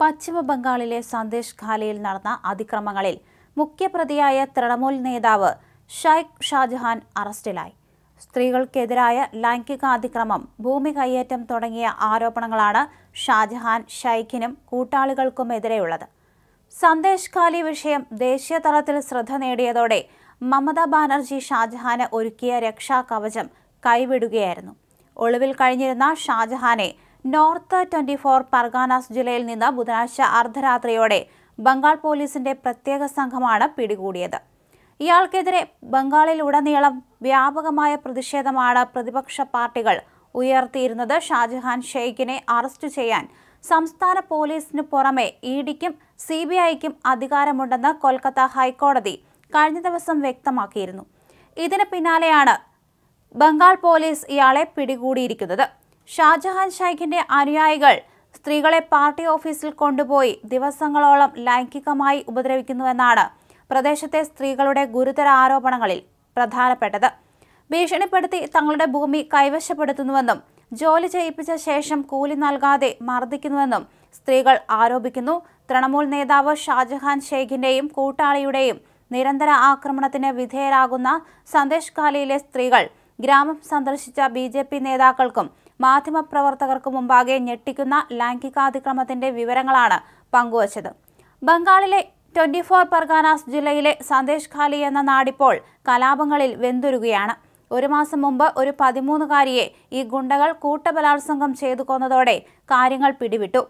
പശ്ചിമ ബംഗാളിലെ സന്ദേശ് ഖാലയിൽ നടന്ന അതിക്രമങ്ങളിൽ മുഖ്യപ്രതിയായ തൃണമൂൽ നേതാവ് ഷൈഖ് ഷാജഹാൻ അറസ്റ്റിലായി സ്ത്രീകൾക്കെതിരായ ലൈംഗികാതിക്രമം ഭൂമി കയ്യേറ്റം തുടങ്ങിയ ആരോപണങ്ങളാണ് ഷാജഹാൻ ഷൈഖിനും കൂട്ടാളികൾക്കുമെതിരെയുള്ളത് സന്ദേശ് ഖാലി വിഷയം ദേശീയ തലത്തിൽ ശ്രദ്ധ നേടിയതോടെ മമതാ ബാനർജി ഷാജഹാന് ഒരുക്കിയ രക്ഷാകവചം കൈവിടുകയായിരുന്നു ഒളിവിൽ കഴിഞ്ഞിരുന്ന ഷാജഹാനെ നോർത്ത് ട്വന്റി ഫോർ പർഗാനാസ് ജില്ലയിൽ നിന്ന് ബുധനാഴ്ച അർദ്ധരാത്രിയോടെ ബംഗാൾ പോലീസിന്റെ പ്രത്യേക സംഘമാണ് പിടികൂടിയത് ഇയാൾക്കെതിരെ ബംഗാളിൽ ഉടനീളം വ്യാപകമായ പ്രതിഷേധമാണ് പ്രതിപക്ഷ പാർട്ടികൾ ഉയർത്തിയിരുന്നത് ഷാജഹാൻ ഷെയ്ഖിനെ അറസ്റ്റ് ചെയ്യാൻ സംസ്ഥാന പോലീസിനു പുറമെ ഇ ഡിക്കും സി ബി ഐക്കും അധികാരമുണ്ടെന്ന് കൊൽക്കത്ത ഹൈക്കോടതി കഴിഞ്ഞ ദിവസം വ്യക്തമാക്കിയിരുന്നു ഇതിന് പിന്നാലെയാണ് ബംഗാൾ പോലീസ് ഇയാളെ പിടികൂടിയിരിക്കുന്നത് ഷാജഹാൻ ഷൈഖിന്റെ അനുയായികൾ സ്ത്രീകളെ പാർട്ടി ഓഫീസിൽ കൊണ്ടുപോയി ദിവസങ്ങളോളം ലൈംഗികമായി ഉപദ്രവിക്കുന്നുവെന്നാണ് പ്രദേശത്തെ സ്ത്രീകളുടെ ഗുരുതര ആരോപണങ്ങളിൽ പ്രധാനപ്പെട്ടത് ഭീഷണിപ്പെടുത്തി തങ്ങളുടെ ഭൂമി കൈവശപ്പെടുത്തുന്നുവെന്നും ജോലി ചെയ്യിപ്പിച്ച ശേഷം കൂലി നൽകാതെ മർദ്ദിക്കുന്നുവെന്നും സ്ത്രീകൾ ആരോപിക്കുന്നു തൃണമൂൽ നേതാവ് ഷാജഹാൻ ഷെയ്ഖിന്റെയും കൂട്ടാളിയുടെയും നിരന്തര ആക്രമണത്തിന് വിധേയരാകുന്ന സന്ദേശ് കാലിയിലെ സ്ത്രീകൾ ഗ്രാമം സന്ദർശിച്ച ബി നേതാക്കൾക്കും മാധ്യമപ്രവർത്തകർക്ക് മുമ്പാകെ ഞെട്ടിക്കുന്ന ലൈംഗികാതിക്രമത്തിന്റെ വിവരങ്ങളാണ് പങ്കുവച്ചത് ബംഗാളിലെ ട്വന്റി ഫോർ പർഗാനാസ് ജില്ലയിലെ സന്ദേശ് ഖാലി എന്ന നാടിപ്പോൾ കലാപങ്ങളിൽ വെന്തുരുകയാണ് ഒരു മാസം മുമ്പ് ഒരു പതിമൂന്നുകാരിയെ ഈ ഗുണ്ടകൾ കൂട്ടബലാത്സംഗം ചെയ്തു കൊന്നതോടെ കാര്യങ്ങൾ പിടിവിട്ടു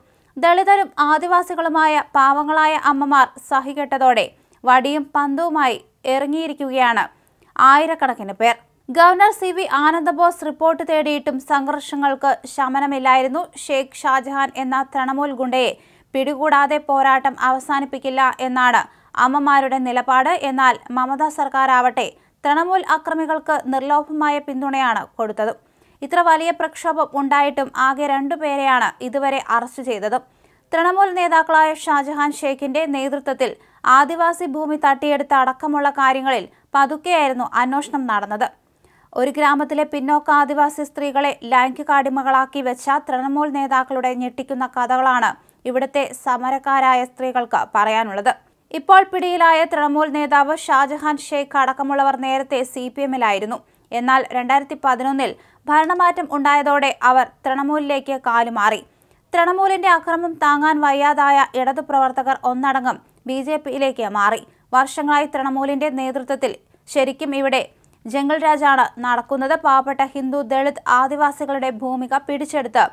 ദളിതരും ആദിവാസികളുമായ പാവങ്ങളായ അമ്മമാർ സഹികെട്ടതോടെ വടിയും പന്തവുമായി ഇറങ്ങിയിരിക്കുകയാണ് ആയിരക്കണക്കിന് പേർ governor C V Anandabose report തേടിയിട്ടും സംഘർഷങ്ങൾക്ക് ശമനമില്ലായിരുന്നു ഷെയ്ഖ് ഷാജഹാൻ എന്ന തൃണമൂൽ ഗുണ്ടയെ പിടികൂടാതെ പോരാട്ടം അവസാനിപ്പിക്കില്ല എന്നാണ് അമ്മമാരുടെ നിലപാട് എന്നാൽ മമതാ സർക്കാരാവട്ടെ തൃണമൂൽ അക്രമികൾക്ക് നിർലോഭമായ പിന്തുണയാണ് കൊടുത്തത് ഇത്ര വലിയ പ്രക്ഷോഭം ഉണ്ടായിട്ടും ആകെ രണ്ടുപേരെയാണ് ഇതുവരെ അറസ്റ്റ് ചെയ്തത് തൃണമൂൽ നേതാക്കളായ ഷാജഹാൻ ഷെയ്ഖിന്റെ നേതൃത്വത്തിൽ ആദിവാസി ഭൂമി തട്ടിയെടുത്ത അടക്കമുള്ള കാര്യങ്ങളിൽ പതുക്കെയായിരുന്നു അന്വേഷണം നടന്നത് ഒരു ഗ്രാമത്തിലെ പിന്നോക്ക ആദിവാസി സ്ത്രീകളെ ലൈംഗികാടിമകളാക്കി വെച്ച തൃണമൂൽ നേതാക്കളുടെ ഞെട്ടിക്കുന്ന കഥകളാണ് ഇവിടുത്തെ സമരക്കാരായ സ്ത്രീകൾക്ക് പറയാനുള്ളത് ഇപ്പോൾ പിടിയിലായ തൃണമൂൽ നേതാവ് ഷാജഹാൻ ഷെയ്ഖ് അടക്കമുള്ളവർ നേരത്തെ സി പി എമ്മിലായിരുന്നു എന്നാൽ രണ്ടായിരത്തി പതിനൊന്നിൽ ഭരണമാറ്റം ഉണ്ടായതോടെ അവർ തൃണമൂലിലേക്ക് കാലുമാറി തൃണമൂലിന്റെ അക്രമം താങ്ങാൻ വയ്യാതായ ഇടതു പ്രവർത്തകർ ഒന്നടങ്കം ബി ജെ പിയിലേക്ക് മാറി വർഷങ്ങളായി തൃണമൂലിന്റെ നേതൃത്വത്തിൽ ശരിക്കും ഇവിടെ ജംഗൽ രാജാണ് നടക്കുന്നത് പാവപ്പെട്ട ഹിന്ദു ദളിത് ആദിവാസികളുടെ ഭൂമിക പിടിച്ചെടുത്ത്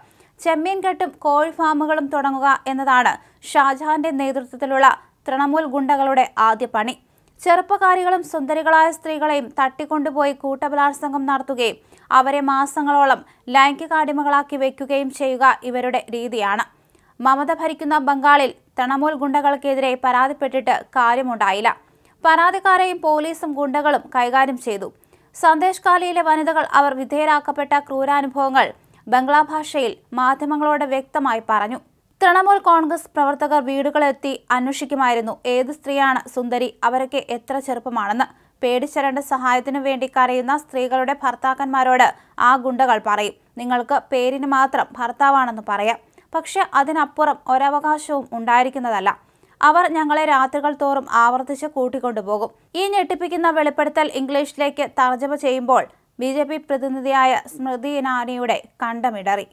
ചെമ്മീൻ കെട്ടും കോഴി ഫാമുകളും തുടങ്ങുക എന്നതാണ് ഷാജഹാന്റെ നേതൃത്വത്തിലുള്ള തൃണമൂൽ ഗുണ്ടകളുടെ ആദ്യ പണി ചെറുപ്പക്കാരികളും സുന്ദരികളായ സ്ത്രീകളെയും തട്ടിക്കൊണ്ടുപോയി കൂട്ടബലാത്സംഗം നടത്തുകയും അവരെ മാസങ്ങളോളം ലൈംഗികാടിമകളാക്കി വയ്ക്കുകയും ചെയ്യുക ഇവരുടെ രീതിയാണ് മമത ഭരിക്കുന്ന ബംഗാളിൽ തൃണമൂൽ ഗുണ്ടകൾക്കെതിരെ പരാതിപ്പെട്ടിട്ട് കാര്യമുണ്ടായില്ല പരാതിക്കാരെയും പോലീസും ഗുണ്ടകളും കൈകാര്യം ചെയ്തു സന്ദേശ് കാലിയിലെ വനിതകൾ അവർ വിധേയരാക്കപ്പെട്ട ക്രൂരാനുഭവങ്ങൾ ബംഗ്ലാ ഭാഷയിൽ മാധ്യമങ്ങളോട് വ്യക്തമായി പറഞ്ഞു തൃണമൂൽ കോൺഗ്രസ് പ്രവർത്തകർ വീടുകളെത്തി അന്വേഷിക്കുമായിരുന്നു ഏത് സ്ത്രീയാണ് സുന്ദരി അവരൊക്കെ എത്ര ചെറുപ്പമാണെന്ന് പേടിച്ചരണ്ട സഹായത്തിനു വേണ്ടി കരയുന്ന സ്ത്രീകളുടെ ഭർത്താക്കന്മാരോട് ആ ഗുണ്ടകൾ പറയും നിങ്ങൾക്ക് പേരിന് മാത്രം ഭർത്താവാണെന്ന് പറയാം പക്ഷെ അതിനപ്പുറം ഒരവകാശവും ഉണ്ടായിരിക്കുന്നതല്ല അവർ ഞങ്ങളെ രാത്രികൾ തോറും ആവർത്തിച്ച് കൂട്ടിക്കൊണ്ടുപോകും ഈ ഞെട്ടിപ്പിക്കുന്ന വെളിപ്പെടുത്തൽ ഇംഗ്ലീഷിലേക്ക് തർജ്ജമ ചെയ്യുമ്പോൾ ബി പ്രതിനിധിയായ സ്മൃതി ഇനാനിയുടെ കണ്ടമിടറി